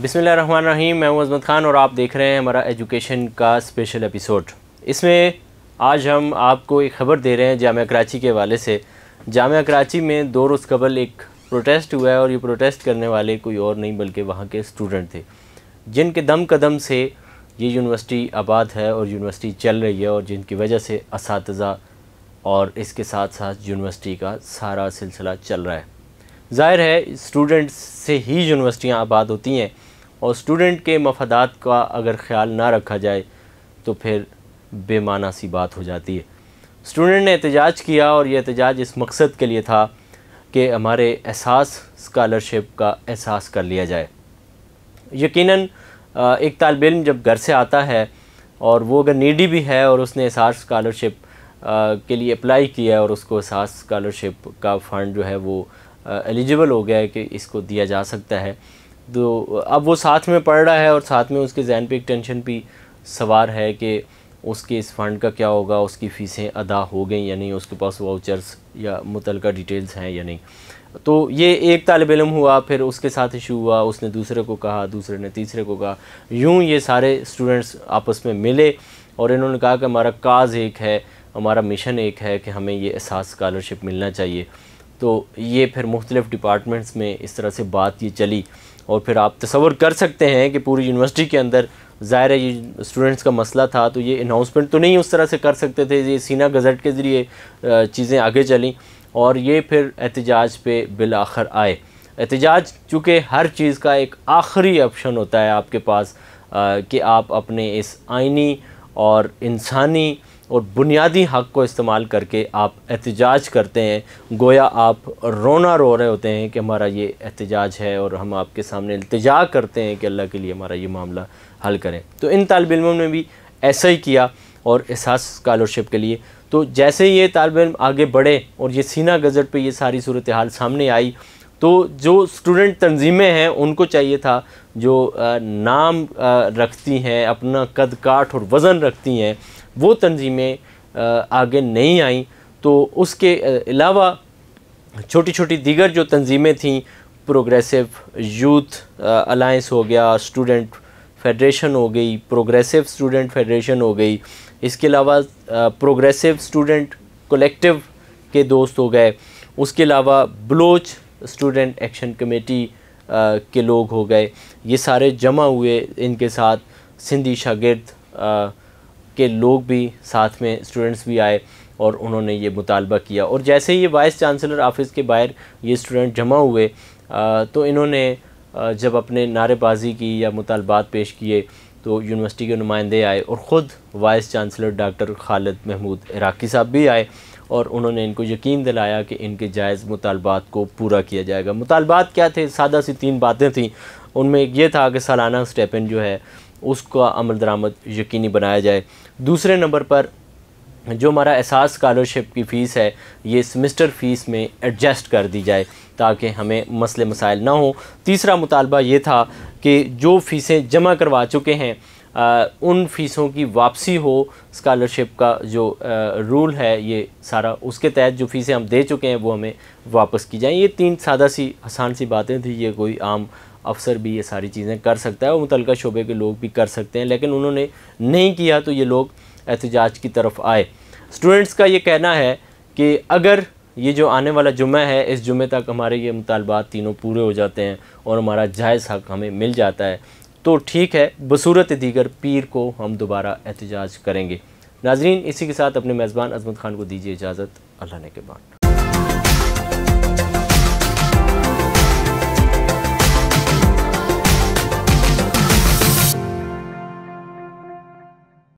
बिसमिल्ल run रहीम मैं अजमत ख़ान और आप देख रहे हैं हमारा एजुकेशन का स्पेशल एपिसोड इसमें आज हम आपको एक ख़बर दे रहे हैं जाम कराची के हवाले से जाम कराची में दो रोज़ कबल एक प्रोटेस्ट हुआ है और ये प्रोटेस्ट करने वाले कोई और नहीं बल्कि वहाँ के स्टूडेंट थे जिनके दम कदम से ये यूनिवर्सिटी आबाद है और यूनिवर्सिटी चल रही है और जिनकी वजह से इस और इसके साथ साथ यूनिवर्सिटी का सारा सिलसिला चल रहा है ज़ाहिर है स्टूडेंट्स से ही यूनिवर्सिटियाँ आबाद होती हैं और स्टूडेंट के मफादात का अगर ख्याल ना रखा जाए तो फिर बेमाना सी बात हो जाती है स्टूडेंट ने एहतजाज किया और ये एहतजाज इस मकसद के लिए था कि हमारे एहसास स्कॉलरशिप का एहसास कर लिया जाए यकीनन एक तालब इम जब घर से आता है और वो अगर नीडी भी है और उसने एहसास स्कॉलरशिप के लिए अप्लाई किया है और उसको एहसास स्कॉलरशिप का फ़ंड जो है वो एलिजिबल हो गया है कि इसको दिया जा सकता है तो अब वो साथ में पढ़ रहा है और साथ में उसके जहन पे एक टेंशन भी सवार है कि उसके इस फ़ंड का क्या होगा उसकी फ़ीसें अदा हो गई या नहीं उसके पास वाउचर्स या मुतल डिटेल्स हैं या नहीं तो ये एक तालब इलम हुआ फिर उसके साथ इशू हुआ उसने दूसरे को कहा दूसरे ने तीसरे को कहा यूँ ये सारे स्टूडेंट्स आपस में मिले और इन्होंने कहा कि हमारा काज एक है हमारा मिशन एक है कि हमें ये एहसास स्कॉलरशिप मिलना चाहिए तो ये फिर मुख्तलिफ़ डिपार्टमेंट्स में इस तरह से बात ये चली और फिर आप तस्वर कर सकते हैं कि पूरी यूनिवर्सिटी के अंदर ज़ाहिर है ये स्टूडेंट्स का मसला था तो ये अनाउंसमेंट तो नहीं उस तरह से कर सकते थे ये सीना गज़ट के ज़रिए चीज़ें आगे चलें और ये फिर एहतजाज पे बिल आखिर आए एहतजाज चूँकि हर चीज़ का एक आखिरी ऑप्शन होता है आपके पास आ, कि आप अपने इस आइनी और इंसानी और बुनियादी हक़ को इस्तेमाल करके आप एहतजाज करते हैं गोया आप रोना रो रहे होते हैं कि हमारा ये एहतजाज है और हम आपके सामने इल्तजा करते हैं कि अल्लाह के लिए हमारा ये मामला हल करें तो इन तालब इलमों ने भी ऐसा ही किया और एहसास स्कॉलरशिप के लिए तो जैसे ये तालब इम आगे बढ़े और ये सीना गज़ट पर ये सारी सूरत हाल सामने आई तो जो स्टूडेंट तंजीमें हैं उनको चाहिए था जो नाम रखती हैं अपना कद काठ और वज़न रखती हैं वो तंजीमें आगे नहीं आई तो उसके अलावा छोटी छोटी दीगर जो तंजीमें थीं प्रोग्रेसिव यूथ अलाइंस हो गया स्टूडेंट फेडरेशन हो गई प्रोग्रेसिव स्टूडेंट फेडरेशन हो गई इसके अलावा प्रोग्रेसिव स्टूडेंट कलेक्टिव के दोस्त हो गए उसके अलावा बलोच स्टूडेंट एक्शन कमेटी के लोग हो गए ये सारे जमा हुए इनके साथ सिंधी शागिर्द के लोग भी साथ में स्टूडेंट्स भी आए और उन्होंने ये मुतालबा किया और जैसे ही ये वाइस चांसलर ऑफिस के बाहर ये स्टूडेंट जमा हुए आ, तो इन्होंने जब अपने नारेबाजी की या मुतालबात पेश किए तो यूनिवर्सिटी के नुमाइंदे आए और ख़ुद vice chancellor doctor Khalid Mahmood Iraqi साहब भी आए और उन्होंने इनको यकीन दिलाया कि इनके जायज़ मुतालबात को पूरा किया जाएगा मुतालबात क्या थे सादा सी तीन बातें थीं उनमें एक ये था कि सालाना स्टेपन जो है उसका अमल दरामद यकीनी बनाया जाए दूसरे नंबर पर जो हमारा एहसास स्कॉलरशिप की फ़ीस है ये सेमिस्टर फ़ीस में एडजस्ट कर दी जाए ताकि हमें मसले मसाइल ना हो तीसरा मुतालबा ये था कि जो फ़ीसें जमा करवा चुके हैं आ, उन फ़ीसों की वापसी हो स्कॉलरशिप का जो आ, रूल है ये सारा उसके तहत जो फ़ीसें हम दे चुके हैं वो हमें वापस की जाएँ ये तीन सादा सी आसान सी बातें थी ये कोई आम अफसर भी ये सारी चीज़ें कर सकता है और मुतलका शोबे के लोग भी कर सकते हैं लेकिन उन्होंने नहीं किया तो ये लोग एहतजाज की तरफ आए स्टूडेंट्स का ये कहना है कि अगर ये जो आने वाला जुम्मे है इस जुमे तक हमारे ये मुतालबात तीनों पूरे हो जाते हैं और हमारा जायज़ हक हमें मिल जाता है तो ठीक है बसूरत दीगर पीर को हम दोबारा एहतजाज करेंगे नाजरीन इसी के साथ अपने मेज़बान अजमत खान को दीजिए इजाज़त अल्लाह ने के बाद